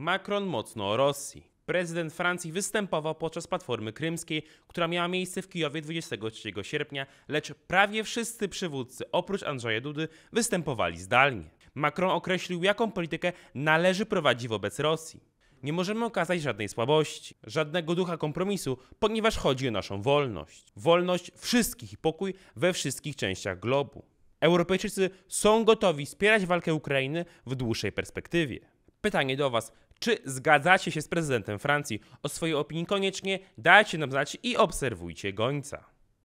Macron mocno o Rosji. Prezydent Francji występował podczas Platformy Krymskiej, która miała miejsce w Kijowie 23 sierpnia, lecz prawie wszyscy przywódcy, oprócz Andrzeja Dudy, występowali zdalnie. Macron określił, jaką politykę należy prowadzić wobec Rosji. Nie możemy okazać żadnej słabości, żadnego ducha kompromisu, ponieważ chodzi o naszą wolność. Wolność wszystkich i pokój we wszystkich częściach globu. Europejczycy są gotowi wspierać walkę Ukrainy w dłuższej perspektywie. Pytanie do Was: czy zgadzacie się z prezydentem Francji? O swojej opinii koniecznie dajcie nam znać i obserwujcie gońca.